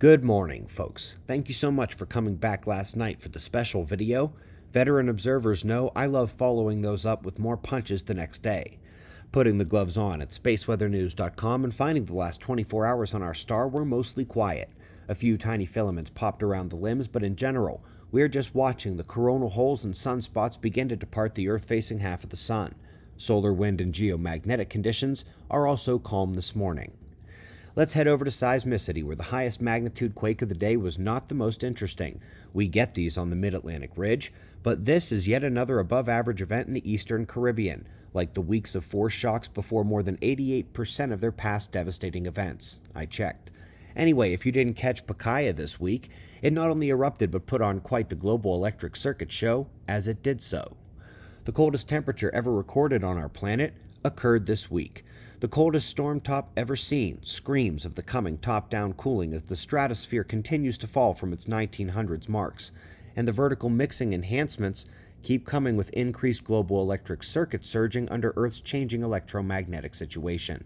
Good morning, folks. Thank you so much for coming back last night for the special video. Veteran observers know I love following those up with more punches the next day. Putting the gloves on at spaceweathernews.com and finding the last 24 hours on our star were mostly quiet. A few tiny filaments popped around the limbs, but in general, we are just watching the coronal holes and sunspots begin to depart the Earth facing half of the Sun. Solar wind and geomagnetic conditions are also calm this morning. Let's head over to seismicity, where the highest magnitude quake of the day was not the most interesting. We get these on the Mid Atlantic Ridge, but this is yet another above average event in the eastern Caribbean, like the weeks of four shocks before more than 88% of their past devastating events. I checked. Anyway, if you didn't catch Pacaya this week, it not only erupted but put on quite the global electric circuit show as it did so. The coldest temperature ever recorded on our planet occurred this week. The coldest storm top ever seen screams of the coming top down cooling as the stratosphere continues to fall from its 1900s marks, and the vertical mixing enhancements keep coming with increased global electric circuit surging under Earth's changing electromagnetic situation.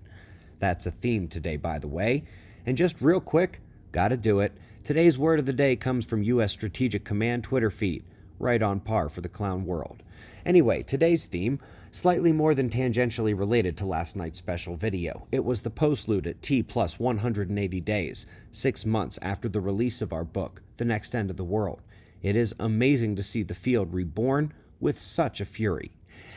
That's a theme today, by the way. And just real quick, gotta do it. Today's word of the day comes from U.S. Strategic Command Twitter feed, right on par for the clown world. Anyway, today's theme, slightly more than tangentially related to last night's special video. It was the postlude at T plus 180 days, six months after the release of our book, The Next End of the World. It is amazing to see the field reborn with such a fury.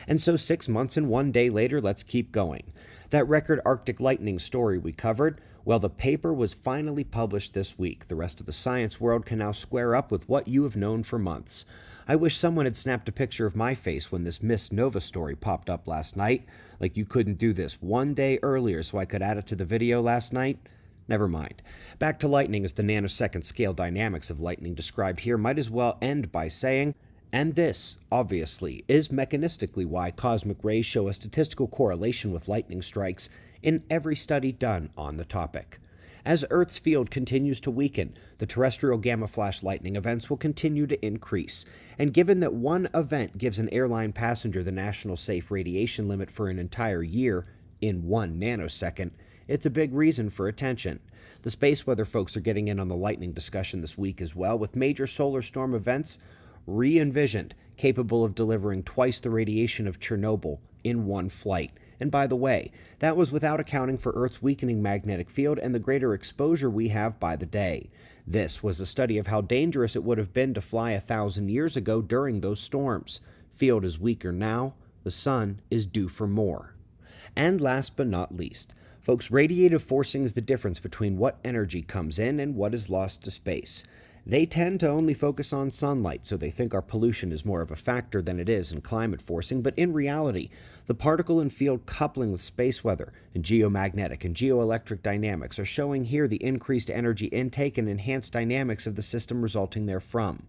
And so, six months and one day later, let's keep going. That record Arctic Lightning story we covered, well, the paper was finally published this week. The rest of the science world can now square up with what you have known for months. I wish someone had snapped a picture of my face when this Miss Nova story popped up last night. Like you couldn't do this one day earlier so I could add it to the video last night. Never mind. Back to lightning as the nanosecond scale dynamics of lightning described here might as well end by saying, and this, obviously, is mechanistically why cosmic rays show a statistical correlation with lightning strikes in every study done on the topic. As Earth's field continues to weaken, the terrestrial gamma flash lightning events will continue to increase. And given that one event gives an airline passenger the national safe radiation limit for an entire year in one nanosecond, it's a big reason for attention. The space weather folks are getting in on the lightning discussion this week as well, with major solar storm events re envisioned capable of delivering twice the radiation of Chernobyl in one flight. And by the way, that was without accounting for Earth's weakening magnetic field and the greater exposure we have by the day. This was a study of how dangerous it would have been to fly a thousand years ago during those storms. Field is weaker now, the sun is due for more. And last but not least, folks, radiative forcing is the difference between what energy comes in and what is lost to space. They tend to only focus on sunlight, so they think our pollution is more of a factor than it is in climate forcing, but in reality, the particle and field coupling with space weather and geomagnetic and geoelectric dynamics are showing here the increased energy intake and enhanced dynamics of the system resulting therefrom.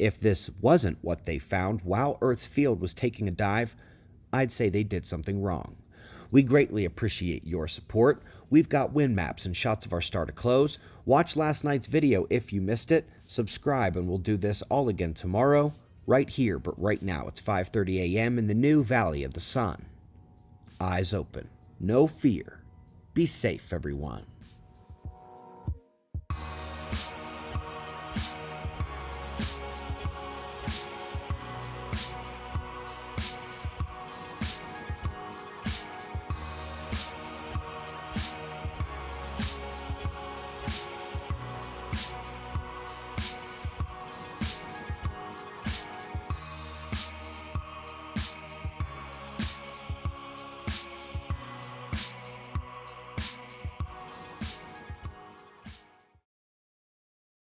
If this wasn't what they found while Earth's field was taking a dive, I'd say they did something wrong. We greatly appreciate your support. We've got wind maps and shots of our star to close. Watch last night's video if you missed it. Subscribe and we'll do this all again tomorrow, right here, but right now it's 5:30 a.m. in the new Valley of the Sun. Eyes open. No fear. Be safe, everyone.